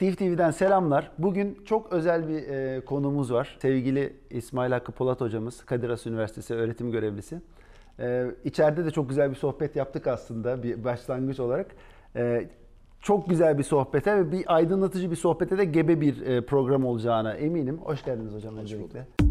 Steve TV'den selamlar. Bugün çok özel bir e, konuğumuz var. Sevgili İsmail Hakkı Polat hocamız, Kadir Has Üniversitesi öğretim görevlisi. E, içeride de çok güzel bir sohbet yaptık aslında bir başlangıç olarak. E, çok güzel bir sohbete ve bir aydınlatıcı bir sohbete de gebe bir e, program olacağına eminim. Hoş geldiniz hocam Hoş öncelikle. Bulduk.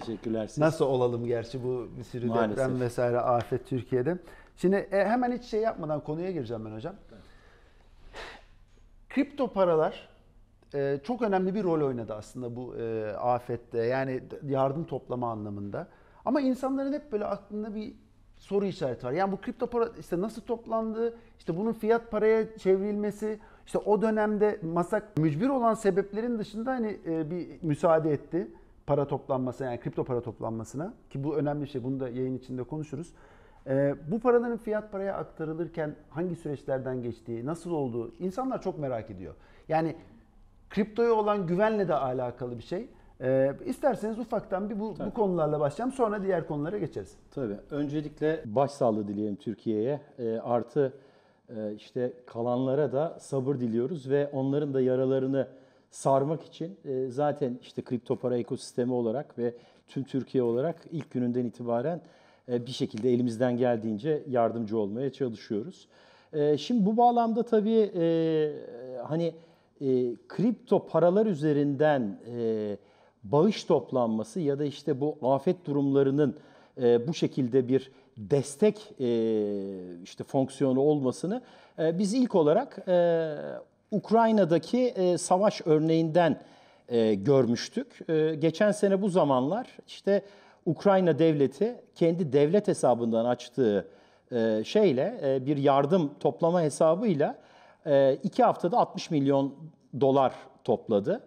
Teşekkürler siz. Nasıl olalım gerçi bu bir sürü Maalesef. deprem vesaire afet Türkiye'de. Şimdi e, hemen hiç şey yapmadan konuya gireceğim ben hocam. Kripto paralar e, çok önemli bir rol oynadı aslında bu e, afette. Yani yardım toplama anlamında. Ama insanların hep böyle aklında bir soru işareti var. Yani bu kripto para işte nasıl toplandı, işte bunun fiyat paraya çevrilmesi, işte o dönemde masak mücbir olan sebeplerin dışında hani e, bir müsaade etti para toplanmasına yani kripto para toplanmasına ki bu önemli bir şey bunu da yayın içinde konuşuruz. E, bu paraların fiyat paraya aktarılırken hangi süreçlerden geçtiği, nasıl olduğu insanlar çok merak ediyor. Yani kriptoya olan güvenle de alakalı bir şey. E, isterseniz ufaktan bir bu, bu konularla başlayalım sonra diğer konulara geçeriz. Tabii. Öncelikle başsağlığı dileyelim Türkiye'ye. E, artı e, işte kalanlara da sabır diliyoruz ve onların da yaralarını sarmak için e, zaten işte kripto para ekosistemi olarak ve tüm Türkiye olarak ilk gününden itibaren e, bir şekilde elimizden geldiğince yardımcı olmaya çalışıyoruz. E, şimdi bu bağlamda tabii e, hani e, kripto paralar üzerinden e, bağış toplanması ya da işte bu afet durumlarının e, bu şekilde bir destek e, işte fonksiyonu olmasını e, biz ilk olarak e, Ukrayna'daki e, savaş örneğinden e, görmüştük. E, geçen sene bu zamanlar işte Ukrayna devleti kendi devlet hesabından açtığı e, şeyle e, bir yardım toplama hesabıyla e, iki haftada 60 milyon dolar topladı.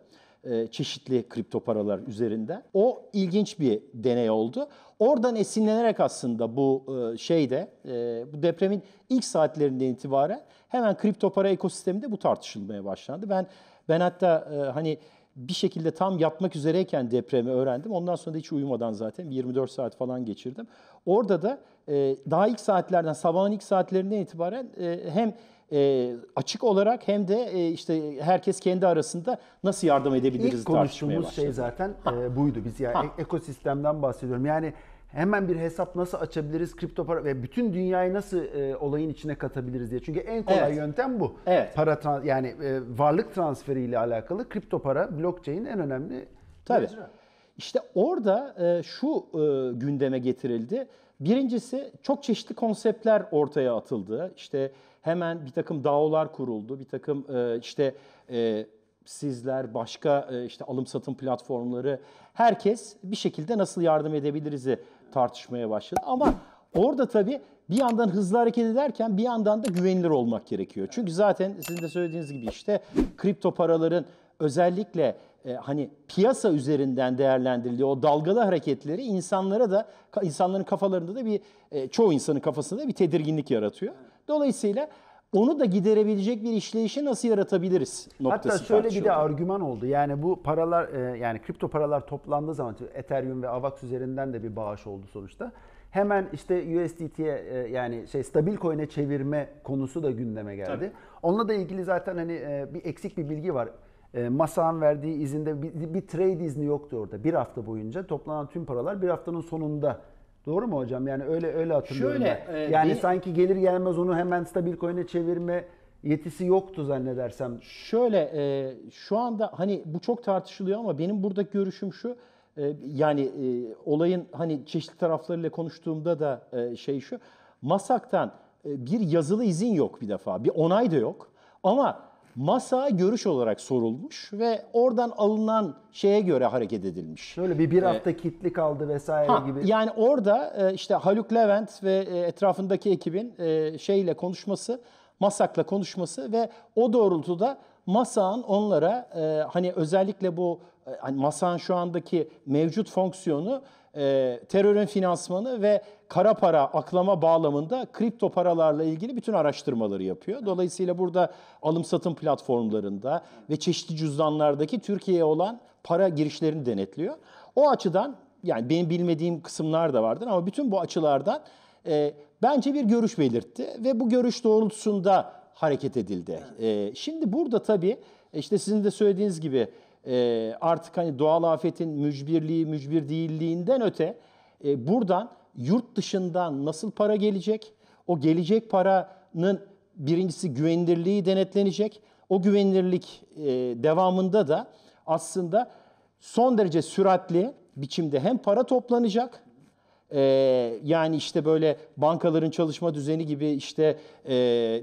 E, çeşitli kripto paralar üzerinde. O ilginç bir deney oldu. Oradan esinlenerek aslında bu e, şeyde e, bu depremin ilk saatlerinden itibaren hemen kripto para ekosisteminde bu tartışılmaya başlandı. Ben ben hatta hani bir şekilde tam yapmak üzereyken depremi öğrendim. Ondan sonra da hiç uyumadan zaten 24 saat falan geçirdim. Orada da daha ilk saatlerden, sabahın ilk saatlerinden itibaren hem e, açık olarak hem de e, işte herkes kendi arasında nasıl yardım edebiliriz İlk tartışmaya şey zaten e, buydu. Biz yani e, ekosistemden bahsediyorum. Yani hemen bir hesap nasıl açabiliriz kripto para ve bütün dünyayı nasıl e, olayın içine katabiliriz diye. Çünkü en kolay evet. yöntem bu. Evet. Para trans, yani e, varlık transferi ile alakalı kripto para blockchain en önemli tabi işte İşte orada e, şu e, gündeme getirildi. Birincisi çok çeşitli konseptler ortaya atıldı. işte hemen bir takım DAO'lar kuruldu. Bir takım e, işte e, sizler, başka e, işte alım satım platformları, herkes bir şekilde nasıl yardım edebiliriz'i tartışmaya başladı. Ama orada tabii bir yandan hızlı hareket ederken bir yandan da güvenilir olmak gerekiyor. Çünkü zaten sizin de söylediğiniz gibi işte kripto paraların özellikle e, hani piyasa üzerinden değerlendirildiği o dalgalı hareketleri insanlara da insanların kafalarında da bir e, çoğu insanın kafasında da bir tedirginlik yaratıyor. Dolayısıyla onu da giderebilecek bir işleyişi nasıl yaratabiliriz noktası Hatta şöyle bir de argüman oldu. Yani bu paralar e, yani kripto paralar toplandığı zaman Ethereum ve AVAX üzerinden de bir bağış oldu sonuçta. Hemen işte USDT'ye e, yani şey stabil coin'e çevirme konusu da gündeme geldi. Tabii. Onunla da ilgili zaten hani e, bir eksik bir bilgi var. Masa'nın verdiği izinde bir, bir trade izni yoktu orada. Bir hafta boyunca toplanan tüm paralar bir haftanın sonunda Doğru mu hocam? Yani öyle öyle hatırlıyorum Şöyle, ben. E, yani bir, sanki gelir gelmez onu hemen stabil coin'e çevirme yetisi yoktu zannedersem. Şöyle e, şu anda hani bu çok tartışılıyor ama benim burada görüşüm şu. E, yani e, olayın hani çeşitli taraflarıyla konuştuğumda da e, şey şu. Masak'tan e, bir yazılı izin yok bir defa. Bir onay da yok. Ama masa görüş olarak sorulmuş ve oradan alınan şeye göre hareket edilmiş. Böyle bir bir ee, hafta ee, kitli kaldı vesaire ha, gibi. Yani orada e, işte Haluk Levent ve e, etrafındaki ekibin e, şeyle konuşması, Masak'la konuşması ve o doğrultuda Masak'ın onlara hani özellikle bu hani Masak'ın şu andaki mevcut fonksiyonu e, terörün finansmanı ve kara para aklama bağlamında kripto paralarla ilgili bütün araştırmaları yapıyor. Dolayısıyla burada alım satım platformlarında ve çeşitli cüzdanlardaki Türkiye'ye olan para girişlerini denetliyor. O açıdan yani benim bilmediğim kısımlar da vardır ama bütün bu açılardan e, bence bir görüş belirtti ve bu görüş doğrultusunda hareket edildi. E, şimdi burada tabii e, işte sizin de söylediğiniz gibi e, artık hani doğal afetin mücbirliği, mücbir değilliğinden öte e, buradan yurt dışından nasıl para gelecek? O gelecek paranın birincisi güvenilirliği denetlenecek. O güvenilirlik e, devamında da aslında son derece süratli biçimde hem para toplanacak ee, yani işte böyle bankaların çalışma düzeni gibi işte e,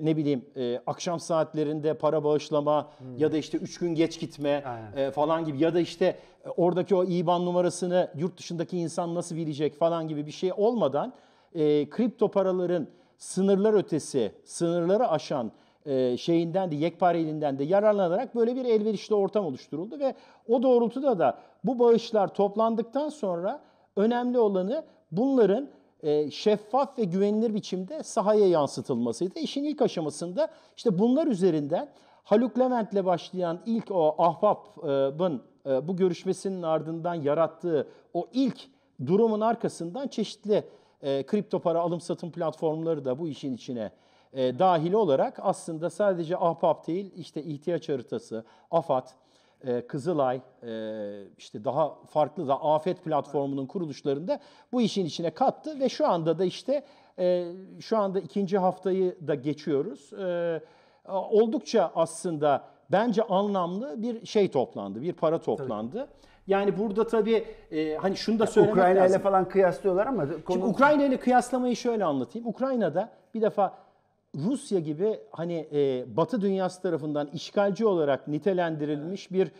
ne bileyim e, akşam saatlerinde para bağışlama hmm. ya da işte 3 gün geç gitme e, falan gibi ya da işte e, oradaki o IBAN numarasını yurt dışındaki insan nasıl bilecek falan gibi bir şey olmadan e, kripto paraların sınırlar ötesi, sınırları aşan e, şeyinden de yekpare yekpareliğinden de yararlanarak böyle bir elverişli ortam oluşturuldu ve o doğrultuda da bu bağışlar toplandıktan sonra önemli olanı bunların e, şeffaf ve güvenilir biçimde sahaya yansıtılmasıydı. İşin ilk aşamasında işte bunlar üzerinden Haluk Levent'le başlayan ilk o Ahbap'ın e, bu görüşmesinin ardından yarattığı o ilk durumun arkasından çeşitli e, kripto para alım satım platformları da bu işin içine dahil olarak aslında sadece Ahbap değil işte ihtiyaç haritası, AFAD, e, Kızılay, e, işte daha farklı da afet platformunun kuruluşlarında bu işin içine kattı ve şu anda da işte e, şu anda ikinci haftayı da geçiyoruz. E, oldukça aslında bence anlamlı bir şey toplandı, bir para toplandı. Tabii. Yani burada tabii hani şunu da söylemek Ukrayna lazım. Ukrayna ile falan kıyaslıyorlar ama konu... Şimdi Ukrayna ile kıyaslamayı şöyle anlatayım. Ukrayna'da bir defa Rusya gibi hani e, Batı dünyası tarafından işgalci olarak nitelendirilmiş bir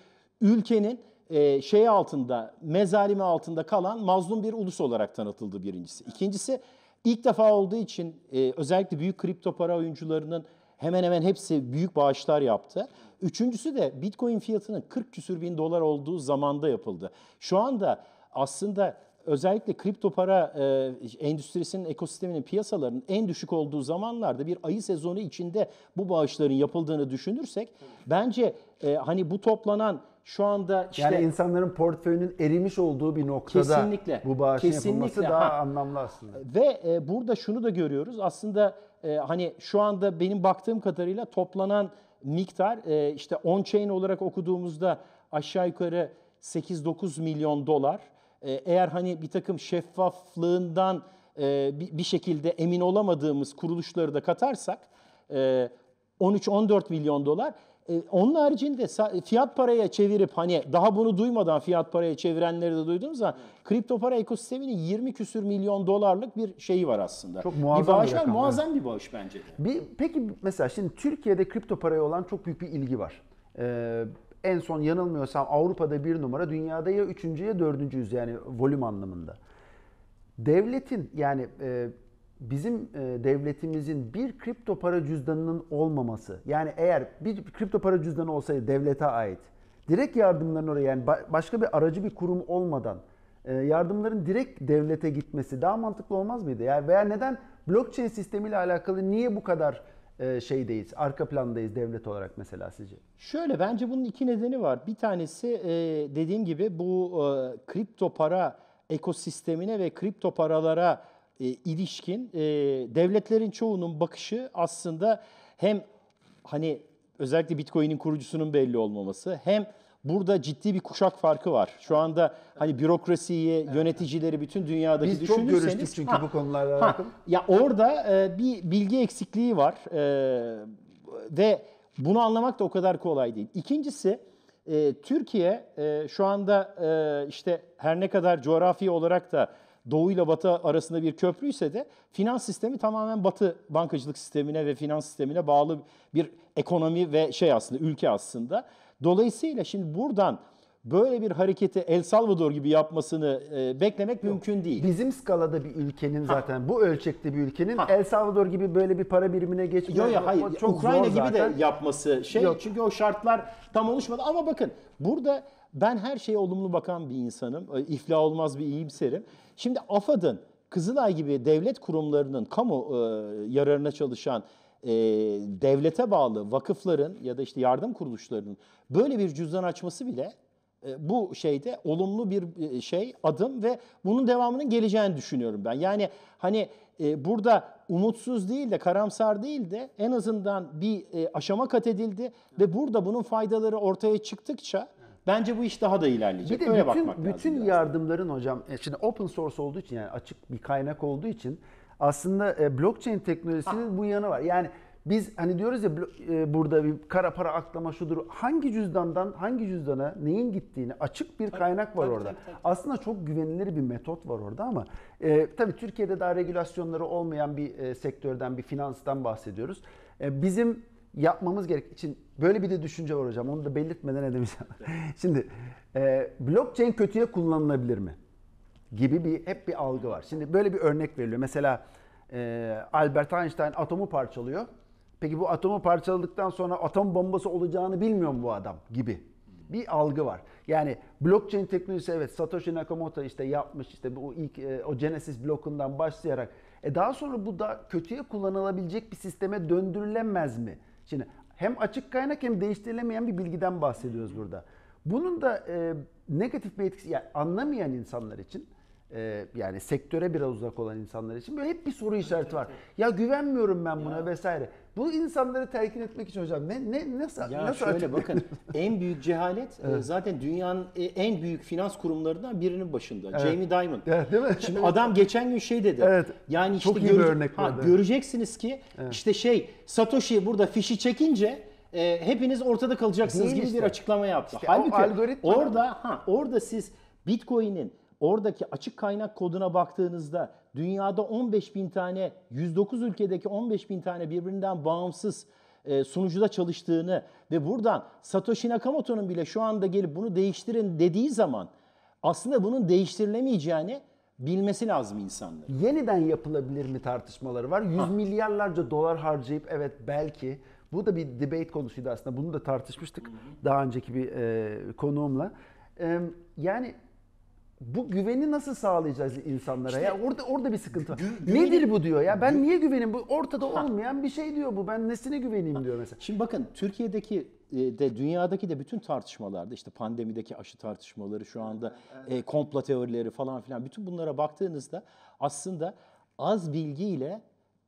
ülkenin e, şey altında, mezalimi altında kalan mazlum bir ulus olarak tanıtıldı birincisi. İkincisi ilk defa olduğu için e, özellikle büyük kripto para oyuncularının hemen hemen hepsi büyük bağışlar yaptı. Üçüncüsü de Bitcoin fiyatının 40 küsür bin dolar olduğu zamanda yapıldı. Şu anda aslında özellikle kripto para e, endüstrisinin ekosisteminin piyasaların en düşük olduğu zamanlarda bir ayı sezonu içinde bu bağışların yapıldığını düşünürsek bence e, hani bu toplanan şu anda işte yani insanların portföyünün erimiş olduğu bir noktada kesinlikle, bu bağışın kesinlikle, yapılması daha ha. anlamlı aslında. Ve e, burada şunu da görüyoruz. Aslında e, hani şu anda benim baktığım kadarıyla toplanan miktar e, işte on chain olarak okuduğumuzda aşağı yukarı 8-9 milyon dolar ee, eğer hani bir takım şeffaflığından e, bir, şekilde emin olamadığımız kuruluşları da katarsak 13-14 e, milyon dolar. E, onun haricinde fiyat paraya çevirip hani daha bunu duymadan fiyat paraya çevirenleri de duyduğumuz zaman kripto para ekosisteminin 20 küsür milyon dolarlık bir şeyi var aslında. Çok muazzam bir bağış bir var, muazzam bir bağış bence de. Bir, peki mesela şimdi Türkiye'de kripto paraya olan çok büyük bir ilgi var. Ee, en son yanılmıyorsam Avrupa'da bir numara, dünyada ya üçüncü ya dördüncüyüz yani volüm anlamında. Devletin yani e, bizim e, devletimizin bir kripto para cüzdanının olmaması. Yani eğer bir kripto para cüzdanı olsaydı devlete ait direkt yardımların oraya yani başka bir aracı bir kurum olmadan e, yardımların direkt devlete gitmesi daha mantıklı olmaz mıydı? Yani veya neden blockchain sistemiyle alakalı niye bu kadar e, şeydeyiz, arka plandayız devlet olarak mesela sizce? Şöyle bence bunun iki nedeni var. Bir tanesi e, dediğim gibi bu e, kripto para ekosistemine ve kripto paralara ilişkin devletlerin çoğunun bakışı aslında hem hani özellikle Bitcoin'in kurucusunun belli olmaması hem burada ciddi bir kuşak farkı var. Şu anda hani bürokrasiyi, evet. yöneticileri bütün dünyadaki Biz düşünürseniz... Biz çok görüştük çünkü ha, bu konularla ha, Ya orada e, bir bilgi eksikliği var e, ve bunu anlamak da o kadar kolay değil. İkincisi e, Türkiye e, şu anda e, işte her ne kadar coğrafi olarak da Doğu ile Batı arasında bir köprüyse de finans sistemi tamamen Batı bankacılık sistemine ve finans sistemine bağlı bir ekonomi ve şey aslında ülke aslında. Dolayısıyla şimdi buradan böyle bir hareketi El Salvador gibi yapmasını e, beklemek Yok. mümkün değil. Bizim skalada bir ülkenin zaten bu ölçekte bir ülkenin ha. El Salvador gibi böyle bir para birimine geçmesi Yok ya hayır çok Ukrayna gibi zaten. de yapması şey Yok. çünkü o şartlar tam oluşmadı ama bakın burada ben her şeye olumlu bakan bir insanım. E, İflah olmaz bir iyimserim. Şimdi AFAD'ın Kızılay gibi devlet kurumlarının kamu e, yararına çalışan e, devlete bağlı vakıfların ya da işte yardım kuruluşlarının böyle bir cüzdan açması bile bu şeyde olumlu bir şey adım ve bunun devamının geleceğini düşünüyorum ben. Yani hani burada umutsuz değil de karamsar değil de en azından bir aşama kat edildi ve burada bunun faydaları ortaya çıktıkça bence bu iş daha da ilerleyecek. Bir de Öyle bütün, bakmak bütün lazım yardımların hocam e, şimdi open source olduğu için yani açık bir kaynak olduğu için aslında e, blockchain teknolojisinin ha. Ah. bu yanı var. Yani biz hani diyoruz ya e, burada bir kara para aklama şudur. Hangi cüzdandan hangi cüzdana neyin gittiğini açık bir kaynak var tabii, orada. Tabii, tabii. Aslında çok güvenilir bir metot var orada ama e, tabii Türkiye'de daha regülasyonları olmayan bir e, sektörden, bir finanstan bahsediyoruz. E, bizim yapmamız gerek için böyle bir de düşünce var hocam. Onu da belirtmeden edemeyeceğim. Şimdi e, blockchain kötüye kullanılabilir mi? gibi bir hep bir algı var. Şimdi böyle bir örnek veriliyor. Mesela e, Albert Einstein atomu parçalıyor. Peki bu atomu parçaladıktan sonra atom bombası olacağını bilmiyor mu bu adam gibi bir algı var. Yani blockchain teknolojisi evet Satoshi Nakamoto işte yapmış işte bu ilk e, o Genesis blokundan başlayarak e daha sonra bu da kötüye kullanılabilecek bir sisteme döndürülemez mi? Şimdi hem açık kaynak hem değiştirilemeyen bir bilgiden bahsediyoruz burada. Bunun da e, negatif bir etkisi yani anlamayan insanlar için e, yani sektöre biraz uzak olan insanlar için böyle hep bir soru işareti var. Ya güvenmiyorum ben buna ya. vesaire. Bu insanları telkin etmek için hocam ne ne nasıl ya nasıl şöyle bakın en büyük cehalet e, evet. zaten dünyanın e, en büyük finans kurumlarından birinin başında evet. Jamie Dimon. Evet, değil mi? Şimdi adam geçen gün şey dedi. Evet. Yani işte Çok iyi bir örnek ha, göreceksiniz ki evet. işte şey Satoshi burada fişi çekince e, hepiniz ortada kalacaksınız Değil gibi işte. bir açıklama yaptı. İşte Halbuki orada ha orada siz Bitcoin'in oradaki açık kaynak koduna baktığınızda dünyada 15 bin tane, 109 ülkedeki 15 bin tane birbirinden bağımsız e, sunucuda çalıştığını ve buradan Satoshi Nakamoto'nun bile şu anda gelip bunu değiştirin dediği zaman aslında bunun değiştirilemeyeceğini bilmesi lazım insanların. Yeniden yapılabilir mi tartışmaları var. 100 ha. Ah. milyarlarca dolar harcayıp evet belki bu da bir debate konusuydu aslında. Bunu da tartışmıştık hı hı. daha önceki bir e, konuğumla. E, yani bu güveni nasıl sağlayacağız insanlara İşte- ya orada orada bir sıkıntı var. Gü- güveni- Nedir bu diyor ya ben niye güvenim bu ortada olmayan bir şey diyor bu ben nesine güveneyim diyor mesela. Şimdi bakın Türkiye'deki e, de dünyadaki de bütün tartışmalarda işte pandemideki aşı tartışmaları şu anda e, komplo teorileri falan filan bütün bunlara baktığınızda aslında az bilgiyle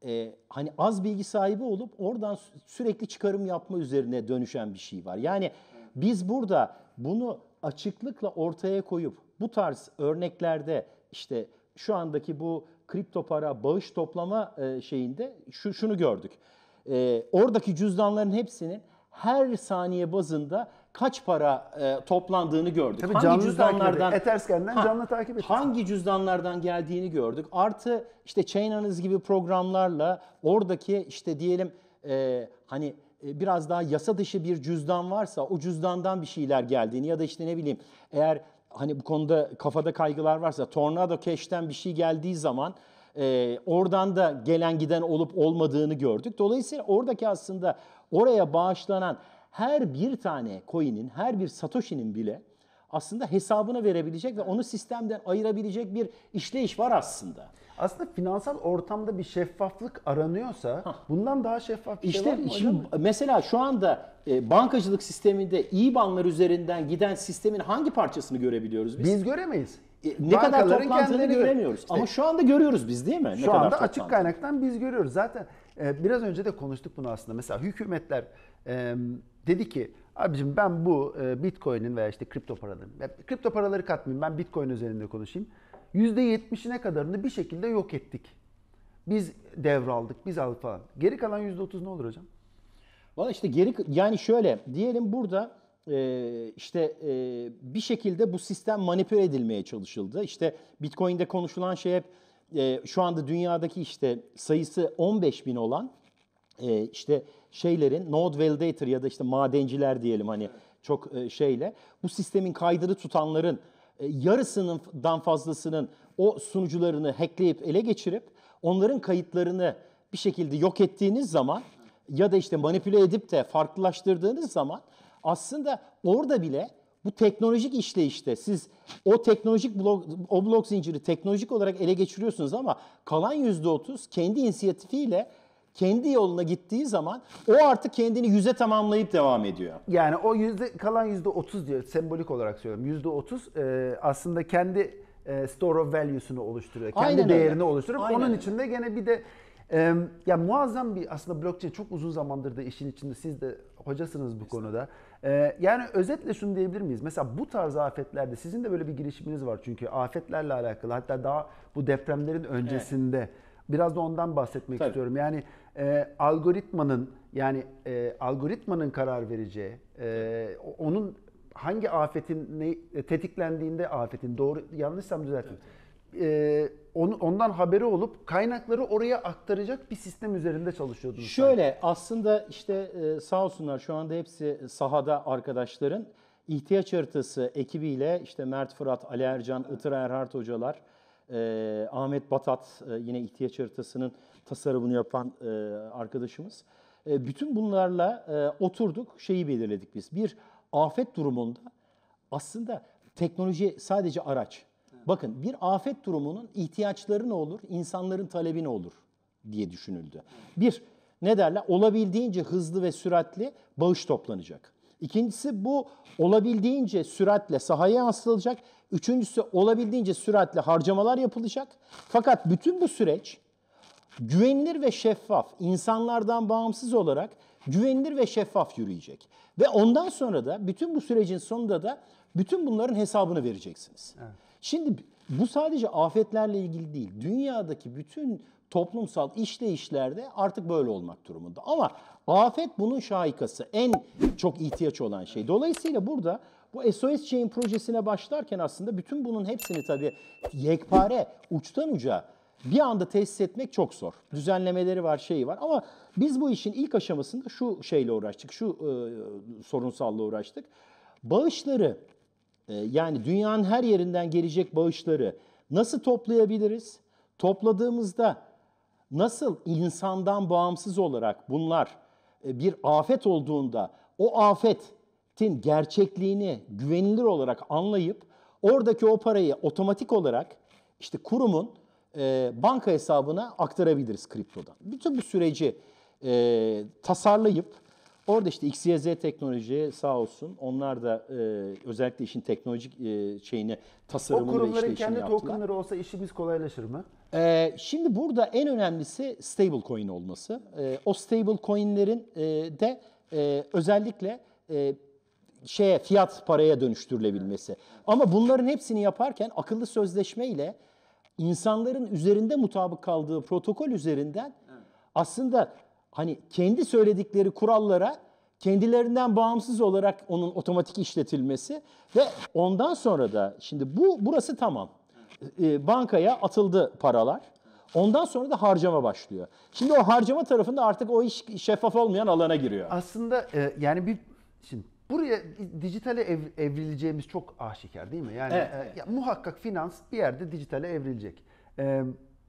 e, hani az bilgi sahibi olup oradan sürekli çıkarım yapma üzerine dönüşen bir şey var. Yani biz burada bunu açıklıkla ortaya koyup bu tarz örneklerde işte şu andaki bu kripto para bağış toplama e, şeyinde şu şunu gördük. E, oradaki cüzdanların hepsinin her saniye bazında kaç para e, toplandığını gördük. Tabii hangi cüzdanlardan Etherscan'den canlı takip ettik. Hangi cüzdanlardan geldiğini gördük. Artı işte Chainanız gibi programlarla oradaki işte diyelim e, hani e, biraz daha yasa dışı bir cüzdan varsa o cüzdandan bir şeyler geldiğini ya da işte ne bileyim eğer hani bu konuda kafada kaygılar varsa Tornado Cash'ten bir şey geldiği zaman e, oradan da gelen giden olup olmadığını gördük. Dolayısıyla oradaki aslında oraya bağışlanan her bir tane coin'in, her bir satoshinin bile aslında hesabını verebilecek ve onu sistemden ayırabilecek bir işleyiş var aslında aslında finansal ortamda bir şeffaflık aranıyorsa bundan daha şeffaf bir şey işte, şey var mı şimdi Mesela şu anda e, bankacılık sisteminde IBAN'lar üzerinden giden sistemin hangi parçasını görebiliyoruz biz? Biz göremeyiz. E, ne kadar toplandığını göremiyoruz. İşte, Ama şu anda görüyoruz biz değil mi? Ne şu kadar anda toplandı? açık kaynaktan biz görüyoruz. Zaten e, biraz önce de konuştuk bunu aslında. Mesela hükümetler e, dedi ki abicim ben bu e, Bitcoin'in veya işte kripto paraların, ya, kripto paraları katmayayım ben Bitcoin üzerinde konuşayım. %70'ine kadarını bir şekilde yok ettik. Biz devraldık, biz aldık falan. Geri kalan %30 ne olur hocam? Valla işte geri yani şöyle diyelim burada e, işte e, bir şekilde bu sistem manipüle edilmeye çalışıldı. İşte Bitcoin'de konuşulan şey hep e, şu anda dünyadaki işte sayısı 15 bin olan e, işte şeylerin node validator ya da işte madenciler diyelim hani çok e, şeyle bu sistemin kaydını tutanların e, yarısından fazlasının o sunucularını hackleyip ele geçirip onların kayıtlarını bir şekilde yok ettiğiniz zaman ya da işte manipüle edip de farklılaştırdığınız zaman aslında orada bile bu teknolojik işleyişte siz o teknolojik blok, o blok zinciri teknolojik olarak ele geçiriyorsunuz ama kalan %30 kendi inisiyatifiyle kendi yoluna gittiği zaman o artık kendini yüze tamamlayıp devam ediyor. Yani o yüzde kalan yüzde otuz diyor sembolik olarak söylüyorum. Yüzde otuz e, aslında kendi e, store of value'sunu oluşturuyor. Kendi Aynen değerini öyle. oluşturup Aynen onun öyle. içinde gene bir de e, ya muazzam bir aslında blockchain çok uzun zamandır da işin içinde siz de hocasınız bu konuda. E, yani özetle şunu diyebilir miyiz? Mesela bu tarz afetlerde sizin de böyle bir girişiminiz var çünkü afetlerle alakalı hatta daha bu depremlerin öncesinde evet. biraz da ondan bahsetmek Tabii. istiyorum. Yani e, algoritmanın yani e, algoritmanın karar vereceği, e, onun hangi afetin ne, e, tetiklendiğinde afetin doğru yanlışsam düzeltin. Evet. E, on, ondan haberi olup kaynakları oraya aktaracak bir sistem üzerinde çalışıyordunuz. Şöyle sanki. aslında işte e, sağ olsunlar şu anda hepsi sahada arkadaşların ihtiyaç haritası ekibiyle işte Mert Fırat, Ali Ercan, evet. Itır Erhard hocalar, e, Ahmet Batat e, yine ihtiyaç haritasının tasarımını yapan e, arkadaşımız. E, bütün bunlarla e, oturduk, şeyi belirledik biz. Bir afet durumunda aslında teknoloji sadece araç. Bakın bir afet durumunun ihtiyaçları ne olur, insanların talebi ne olur diye düşünüldü. Bir, ne derler? Olabildiğince hızlı ve süratli bağış toplanacak. İkincisi bu olabildiğince süratle sahaya yansıtılacak. Üçüncüsü olabildiğince süratle harcamalar yapılacak. Fakat bütün bu süreç güvenilir ve şeffaf, insanlardan bağımsız olarak güvenilir ve şeffaf yürüyecek. Ve ondan sonra da bütün bu sürecin sonunda da bütün bunların hesabını vereceksiniz. Evet. Şimdi bu sadece afetlerle ilgili değil. Dünyadaki bütün toplumsal işleyişlerde artık böyle olmak durumunda. Ama afet bunun şahikası. En çok ihtiyaç olan şey. Dolayısıyla burada bu SOS Chain projesine başlarken aslında bütün bunun hepsini tabii yekpare, uçtan uca bir anda tesis etmek çok zor. Düzenlemeleri var, şeyi var ama biz bu işin ilk aşamasında şu şeyle uğraştık, şu e, sorunsalla uğraştık. Bağışları e, yani dünyanın her yerinden gelecek bağışları nasıl toplayabiliriz? Topladığımızda nasıl insandan bağımsız olarak bunlar e, bir afet olduğunda o afetin gerçekliğini güvenilir olarak anlayıp oradaki o parayı otomatik olarak işte kurumun e, banka hesabına aktarabiliriz kriptodan. Bütün bu süreci e, tasarlayıp orada işte XYZ teknoloji sağ olsun onlar da e, özellikle işin teknolojik e, şeyini tasarımını O kurumların kendi tokenları olsa işimiz kolaylaşır mı? E, şimdi burada en önemlisi stable coin olması. E, o stable coinlerin e, de e, özellikle e, şeye fiyat paraya dönüştürülebilmesi. Ama bunların hepsini yaparken akıllı sözleşme ile insanların üzerinde mutabık kaldığı protokol üzerinden aslında hani kendi söyledikleri kurallara kendilerinden bağımsız olarak onun otomatik işletilmesi ve ondan sonra da şimdi bu burası tamam. Ee, bankaya atıldı paralar. Ondan sonra da harcama başlıyor. Şimdi o harcama tarafında artık o iş şeffaf olmayan alana giriyor. Aslında e, yani bir şimdi Buraya dijitale ev, evrileceğimiz çok aşikar değil mi? Yani evet, evet. Ya, muhakkak finans bir yerde dijitale evrilecek. E,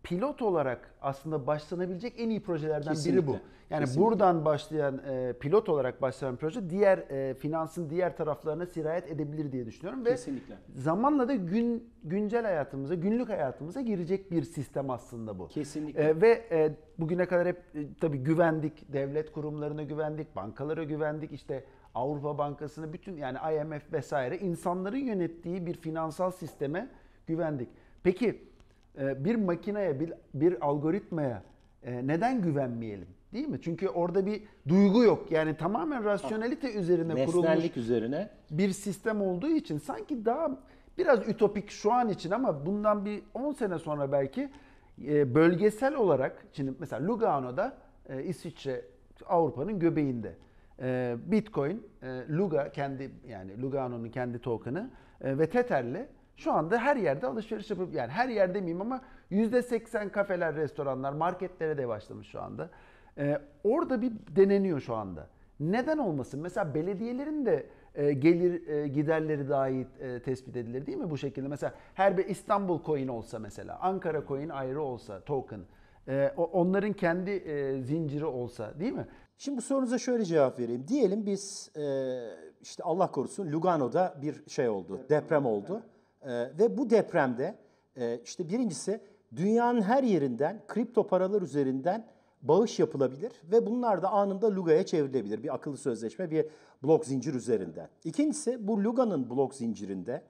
pilot olarak aslında başlanabilecek en iyi projelerden Kesinlikle. biri bu. Yani Kesinlikle. buradan başlayan e, pilot olarak başlayan proje diğer e, finansın diğer taraflarına sirayet edebilir diye düşünüyorum ve Kesinlikle. zamanla da gün güncel hayatımıza, günlük hayatımıza girecek bir sistem aslında bu. Kesinlikle. E, ve e, bugüne kadar hep e, tabii güvendik, devlet kurumlarına güvendik, bankalara güvendik, işte Avrupa Bankası'nı bütün yani IMF vesaire insanların yönettiği bir finansal sisteme güvendik. Peki e, bir makineye, bir, bir algoritmaya e, neden güvenmeyelim? Değil mi? Çünkü orada bir duygu yok. Yani tamamen rasyonelite üzerine Nesnellik kurulmuş üzerine bir sistem olduğu için sanki daha biraz ütopik şu an için ama bundan bir 10 sene sonra belki e, bölgesel olarak şimdi mesela Lugano'da İsviçre Avrupa'nın göbeğinde. Ee, Bitcoin, e, Luga kendi yani Lugano'nun kendi token'ı e, ve Tether'le şu anda her yerde alışveriş yapıp yani her yerde demeyeyim ama %80 kafeler, restoranlar, marketlere de başlamış şu anda. Ee, orada bir deneniyor şu anda. Neden olmasın? Mesela belediyelerin de e, gelir giderleri dahi tespit edilir değil mi bu şekilde? Mesela her bir İstanbul coin olsa mesela, Ankara coin ayrı olsa token, onların kendi zinciri olsa değil mi? Şimdi bu sorunuza şöyle cevap vereyim. Diyelim biz e, işte Allah korusun Lugano'da bir şey oldu, deprem, oldu. E, ve bu depremde e, işte birincisi dünyanın her yerinden kripto paralar üzerinden bağış yapılabilir ve bunlar da anında Luga'ya çevrilebilir. Bir akıllı sözleşme, bir blok zincir üzerinden. İkincisi bu Luga'nın blok zincirinde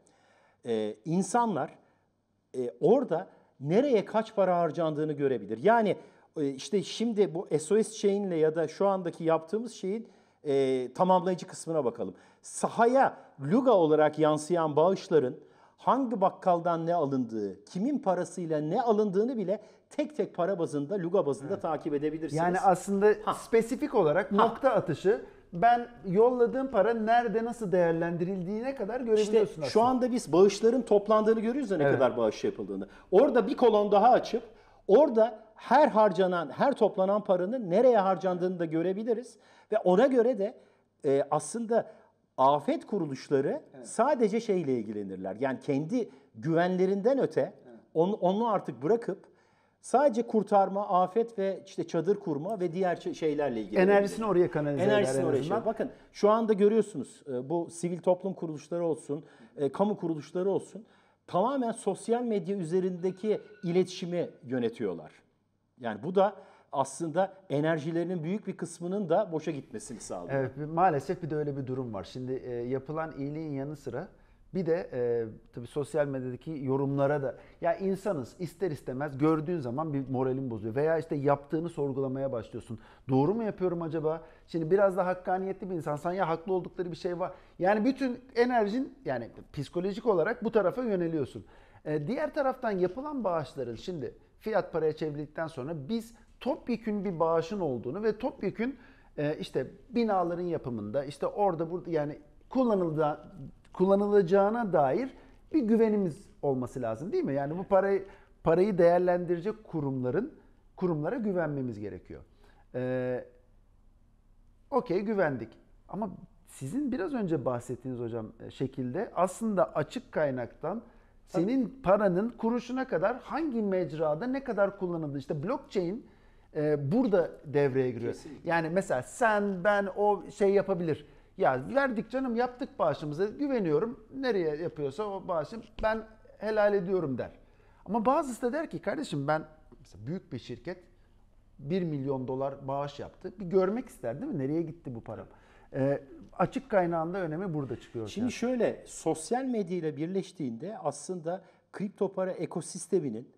insanlar orada nereye kaç para harcandığını görebilir. Yani ee, işte şimdi bu SOS şeyinle ya da şu andaki yaptığımız şeyin e, tamamlayıcı kısmına bakalım. Sahaya luga olarak yansıyan bağışların hangi bakkaldan ne alındığı, kimin parasıyla ne alındığını bile tek tek para bazında, luga bazında evet. takip edebilirsiniz. Yani aslında ha. spesifik olarak ha. nokta atışı ben yolladığım para nerede nasıl değerlendirildiğine kadar görebiliyorsun işte aslında. Şu anda biz bağışların toplandığını görüyoruz da ne evet. kadar bağış yapıldığını. Orada bir kolon daha açıp orada her harcanan, her toplanan paranın nereye harcandığını da görebiliriz. Ve ona göre de e, aslında afet kuruluşları evet. sadece şeyle ilgilenirler. Yani kendi güvenlerinden öte evet. onu, onu artık bırakıp sadece kurtarma, afet ve işte çadır kurma ve diğer şeylerle ilgili Enerjisini oraya kanalize eder. Enerjisini oraya şey. Bakın şu anda görüyorsunuz e, bu sivil toplum kuruluşları olsun, e, kamu kuruluşları olsun tamamen sosyal medya üzerindeki iletişimi yönetiyorlar. Yani bu da aslında enerjilerinin büyük bir kısmının da boşa gitmesini sağlıyor. Evet, maalesef bir de öyle bir durum var. Şimdi e, yapılan iyiliğin yanı sıra bir de e, tabii sosyal medyadaki yorumlara da ya insanız ister istemez gördüğün zaman bir moralin bozuyor veya işte yaptığını sorgulamaya başlıyorsun. Doğru mu yapıyorum acaba? Şimdi biraz da hakkaniyetli bir insansan ya haklı oldukları bir şey var. Yani bütün enerjin yani psikolojik olarak bu tarafa yöneliyorsun. E, diğer taraftan yapılan bağışların şimdi fiyat paraya çevrildikten sonra biz topyekün bir bağışın olduğunu ve topyekün e, işte binaların yapımında işte orada burada yani kullanılacağına dair bir güvenimiz olması lazım değil mi? Yani bu parayı parayı değerlendirecek kurumların kurumlara güvenmemiz gerekiyor. Ee, Okey güvendik ama sizin biraz önce bahsettiğiniz hocam e, şekilde aslında açık kaynaktan senin paranın kuruşuna kadar hangi mecrada ne kadar kullanıldı? işte blockchain e, burada devreye giriyor. Kesinlikle. Yani mesela sen ben o şey yapabilir. Ya verdik canım yaptık bağışımızı güveniyorum. Nereye yapıyorsa o bağışım ben helal ediyorum der. Ama bazısı da der ki kardeşim ben mesela büyük bir şirket 1 milyon dolar bağış yaptı. Bir görmek ister değil mi? Nereye gitti bu para? E, açık kaynağında önemi burada çıkıyor. Şimdi yani. şöyle sosyal medyayla birleştiğinde aslında kripto para ekosisteminin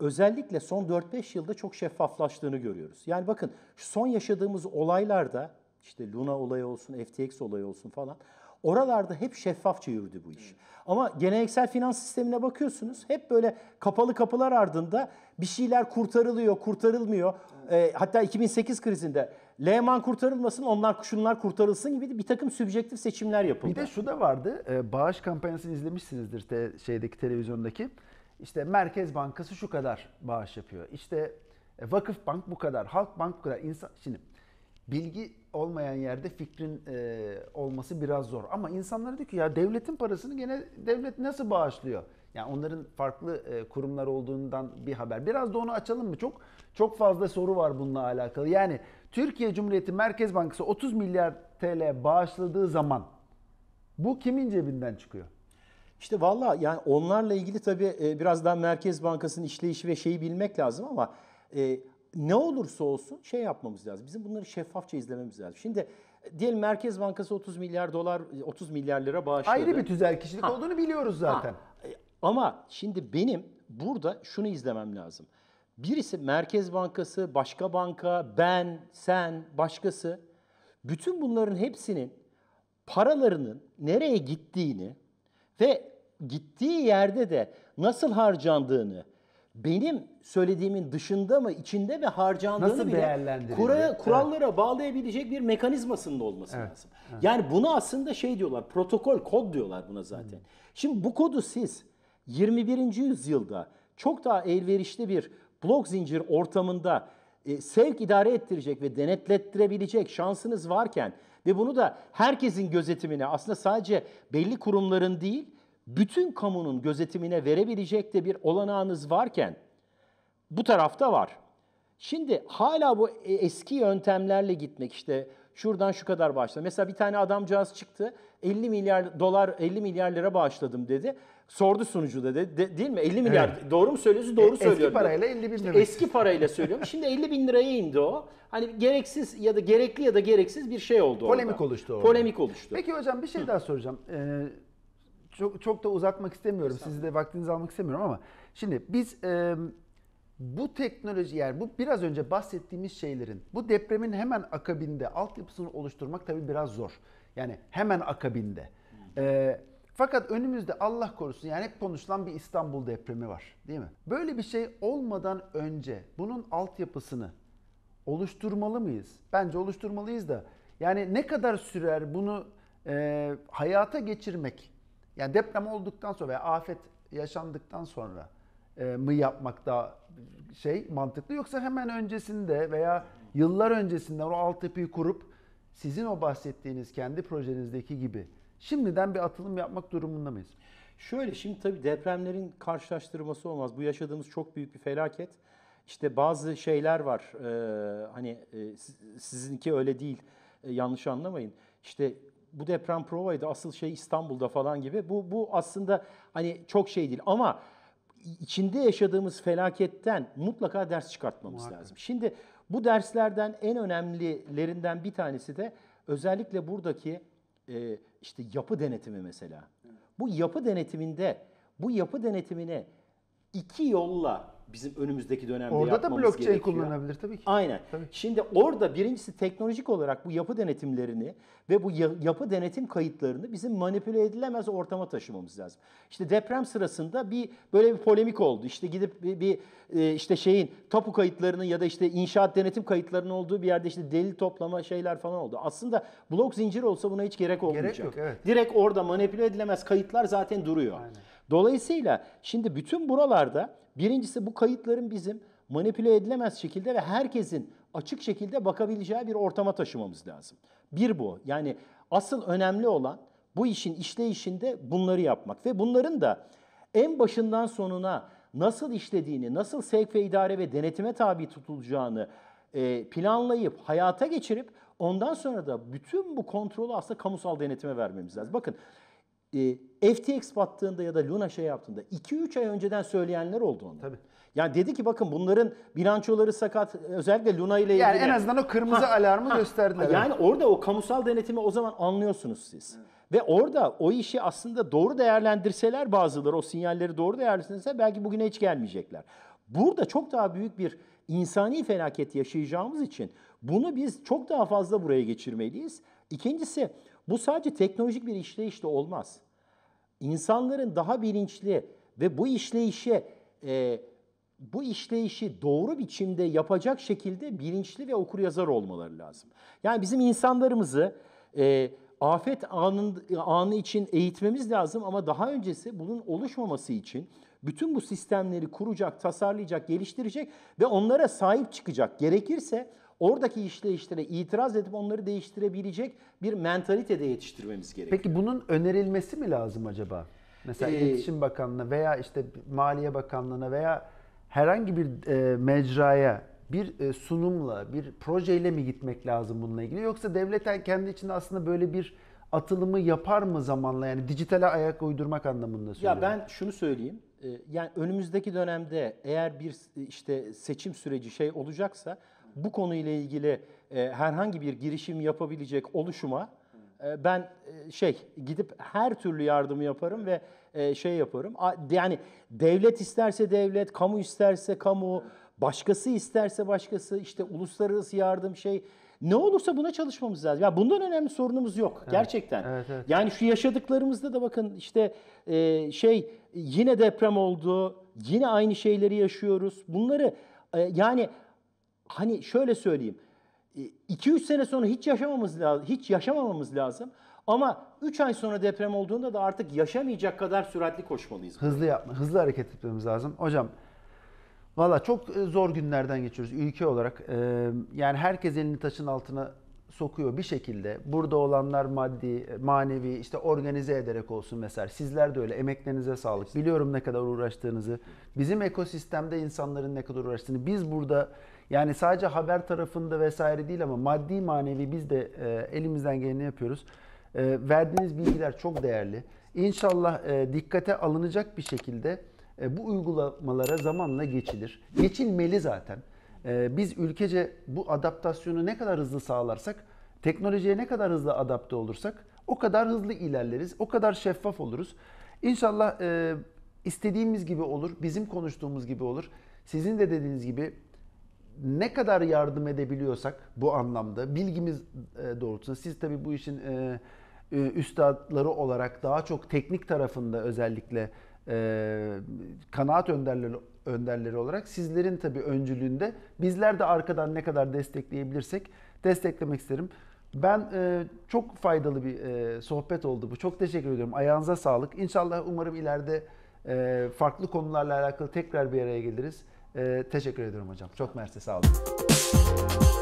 özellikle son 4-5 yılda çok şeffaflaştığını görüyoruz. Yani bakın son yaşadığımız olaylarda işte Luna olayı olsun, FTX olayı olsun falan oralarda hep şeffafça yürüdü bu iş. Ama geleneksel finans sistemine bakıyorsunuz hep böyle kapalı kapılar ardında bir şeyler kurtarılıyor, kurtarılmıyor. Hmm. E, hatta 2008 krizinde Leman kurtarılmasın onlar şunlar kurtarılsın gibi bir takım sübjektif seçimler yapıldı. Bir de şu da vardı. E, bağış kampanyasını izlemişsinizdir te, şeydeki televizyondaki. İşte Merkez Bankası şu kadar bağış yapıyor. İşte e, Vakıf Bank bu kadar, Halk Bank bu kadar. İnsan şimdi bilgi olmayan yerde fikrin e, olması biraz zor. Ama insanlar diyor ki ya devletin parasını gene devlet nasıl bağışlıyor? Yani onların farklı e, kurumlar olduğundan bir haber. Biraz da onu açalım mı? Çok çok fazla soru var bununla alakalı. Yani Türkiye Cumhuriyeti Merkez Bankası 30 milyar TL bağışladığı zaman bu kimin cebinden çıkıyor? İşte valla yani onlarla ilgili tabii e, biraz daha Merkez Bankası'nın işleyişi ve şeyi bilmek lazım ama e, ne olursa olsun şey yapmamız lazım. Bizim bunları şeffafça izlememiz lazım. Şimdi e, diyelim Merkez Bankası 30 milyar dolar 30 e, milyar lira bağışladı. Ayrı bir tüzel kişilik ha. olduğunu biliyoruz zaten. Ha. Ama şimdi benim burada şunu izlemem lazım. Birisi Merkez Bankası, başka banka, ben, sen, başkası. Bütün bunların hepsinin paralarının nereye gittiğini ve gittiği yerde de nasıl harcandığını, benim söylediğimin dışında mı, içinde mi harcandığını nasıl bile kura, kurallara evet. bağlayabilecek bir mekanizmasında olması evet. lazım. Evet. Yani bunu aslında şey diyorlar, protokol, kod diyorlar buna zaten. Hmm. Şimdi bu kodu siz 21. yüzyılda çok daha elverişli bir blok zincir ortamında e, sevk idare ettirecek ve denetlettirebilecek şansınız varken ve bunu da herkesin gözetimine aslında sadece belli kurumların değil bütün kamunun gözetimine verebilecek de bir olanağınız varken bu tarafta var. Şimdi hala bu e, eski yöntemlerle gitmek işte şuradan şu kadar bağışla. Mesela bir tane adamcağız çıktı 50 milyar dolar 50 milyar lira bağışladım dedi. Sordu sunucu da dedi. De, değil mi? 50 milyar. Evet. Doğru mu söylüyorsun? Doğru e, söylüyorum. Eski parayla 50 bin lira. eski parayla söylüyorum. Şimdi 50 bin liraya indi o. Hani gereksiz ya da gerekli ya da gereksiz bir şey oldu Polemik orada. oluştu orada. Polemik oluştu. Peki hocam bir şey Hı. daha soracağım. Ee, çok, çok da uzatmak istemiyorum. Sizi de vaktinizi almak istemiyorum ama. Şimdi biz e, bu teknoloji yani bu biraz önce bahsettiğimiz şeylerin bu depremin hemen akabinde altyapısını oluşturmak tabii biraz zor. Yani hemen akabinde. Ee, fakat önümüzde Allah korusun yani hep konuşulan bir İstanbul depremi var değil mi? Böyle bir şey olmadan önce bunun altyapısını oluşturmalı mıyız? Bence oluşturmalıyız da yani ne kadar sürer bunu e, hayata geçirmek? Yani deprem olduktan sonra veya afet yaşandıktan sonra e, mı yapmak daha şey mantıklı yoksa hemen öncesinde veya yıllar öncesinden o altyapıyı kurup sizin o bahsettiğiniz kendi projenizdeki gibi Şimdiden bir atılım yapmak durumunda mıyız? Şöyle şimdi tabii depremlerin karşılaştırması olmaz. Bu yaşadığımız çok büyük bir felaket. İşte bazı şeyler var. Ee, hani e, sizinki öyle değil. E, yanlış anlamayın. İşte bu deprem provaydı. Asıl şey İstanbul'da falan gibi. Bu bu aslında hani çok şey değil ama içinde yaşadığımız felaketten mutlaka ders çıkartmamız Muhakkak. lazım. Şimdi bu derslerden en önemlilerinden bir tanesi de özellikle buradaki e, işte yapı denetimi mesela. Bu yapı denetiminde bu yapı denetimine iki yolla bizim önümüzdeki dönemde orada yapmamız gerekiyor. Orada da blockchain gerekiyor. kullanabilir tabii ki. Aynen. Tabii. Şimdi orada birincisi teknolojik olarak bu yapı denetimlerini ve bu yapı denetim kayıtlarını bizim manipüle edilemez ortama taşımamız lazım. İşte deprem sırasında bir böyle bir polemik oldu. İşte gidip bir, bir e, işte şeyin tapu kayıtlarının ya da işte inşaat denetim kayıtlarının olduğu bir yerde işte delil toplama şeyler falan oldu. Aslında blok zinciri olsa buna hiç gerek olmayacak. Gerek yok, evet. Direkt orada manipüle edilemez kayıtlar zaten duruyor. Aynen. Dolayısıyla şimdi bütün buralarda Birincisi bu kayıtların bizim manipüle edilemez şekilde ve herkesin açık şekilde bakabileceği bir ortama taşımamız lazım. Bir bu. Yani asıl önemli olan bu işin işleyişinde bunları yapmak ve bunların da en başından sonuna nasıl işlediğini, nasıl sevk ve idare ve denetime tabi tutulacağını e, planlayıp hayata geçirip ondan sonra da bütün bu kontrolü aslında kamusal denetime vermemiz lazım. Bakın e, ee, FTX battığında ya da Luna şey yaptığında 2-3 ay önceden söyleyenler oldu onu. Tabii. Yani dedi ki bakın bunların bilançoları sakat özellikle Luna ile ilgili. Yani en azından o kırmızı ha, alarmı ha, gösterdiler. Yani orada o kamusal denetimi o zaman anlıyorsunuz siz. Evet. Ve orada o işi aslında doğru değerlendirseler bazıları o sinyalleri doğru değerlendirseler belki bugüne hiç gelmeyecekler. Burada çok daha büyük bir insani felaket yaşayacağımız için bunu biz çok daha fazla buraya geçirmeliyiz. İkincisi bu sadece teknolojik bir işleyişle olmaz insanların daha bilinçli ve bu işleyişe e, bu işleyişi doğru biçimde yapacak şekilde bilinçli ve okur yazar olmaları lazım. Yani bizim insanlarımızı e, afet anın, anı için eğitmemiz lazım ama daha öncesi bunun oluşmaması için bütün bu sistemleri kuracak, tasarlayacak, geliştirecek ve onlara sahip çıkacak. Gerekirse oradaki işleyişlere itiraz edip onları değiştirebilecek bir mentalitede yetiştirmemiz gerekiyor. Peki bunun önerilmesi mi lazım acaba? Mesela ee, İletişim Bakanlığı'na veya işte Maliye Bakanlığı'na veya herhangi bir e, mecraya bir e, sunumla, bir projeyle mi gitmek lazım bununla ilgili? Yoksa devlet kendi içinde aslında böyle bir atılımı yapar mı zamanla? Yani dijitale ayak uydurmak anlamında söylüyorum. Ya ben şunu söyleyeyim. E, yani önümüzdeki dönemde eğer bir işte seçim süreci şey olacaksa bu konuyla ilgili e, herhangi bir girişim yapabilecek oluşuma e, ben e, şey gidip her türlü yardımı yaparım ve e, şey yaparım. A, yani devlet isterse devlet, kamu isterse kamu, başkası isterse başkası işte uluslararası yardım şey ne olursa buna çalışmamız lazım. Ya bundan önemli sorunumuz yok evet, gerçekten. Evet, evet. Yani şu yaşadıklarımızda da bakın işte e, şey yine deprem oldu, yine aynı şeyleri yaşıyoruz. Bunları e, yani hani şöyle söyleyeyim. 2-3 e, sene sonra hiç yaşamamız lazım, hiç yaşamamamız lazım. Ama 3 ay sonra deprem olduğunda da artık yaşamayacak kadar süratli koşmalıyız. Hızlı yapma, hızlı hareket etmemiz lazım. Hocam valla çok e, zor günlerden geçiyoruz ülke olarak. E, yani herkes elini taşın altına sokuyor bir şekilde. Burada olanlar maddi, manevi işte organize ederek olsun mesela. Sizler de öyle emeklerinize sağlık. Biliyorum ne kadar uğraştığınızı. Bizim ekosistemde insanların ne kadar uğraştığını. Biz burada yani sadece haber tarafında vesaire değil ama maddi manevi biz de e, elimizden geleni yapıyoruz. E, verdiğiniz bilgiler çok değerli. İnşallah e, dikkate alınacak bir şekilde e, bu uygulamalara zamanla geçilir. Geçilmeli zaten. E, biz ülkece bu adaptasyonu ne kadar hızlı sağlarsak, teknolojiye ne kadar hızlı adapte olursak o kadar hızlı ilerleriz, o kadar şeffaf oluruz. İnşallah e, istediğimiz gibi olur, bizim konuştuğumuz gibi olur. Sizin de dediğiniz gibi ne kadar yardım edebiliyorsak bu anlamda bilgimiz e, doğrultusunda siz tabii bu işin e, e, üstadları olarak daha çok teknik tarafında özellikle kanaat önderleri önderleri olarak sizlerin tabii öncülüğünde bizler de arkadan ne kadar destekleyebilirsek desteklemek isterim. Ben çok faydalı bir sohbet oldu bu. Çok teşekkür ediyorum. Ayağınıza sağlık. İnşallah umarım ileride farklı konularla alakalı tekrar bir araya geliriz. Ee, teşekkür ediyorum hocam. Çok mersi sağ olun.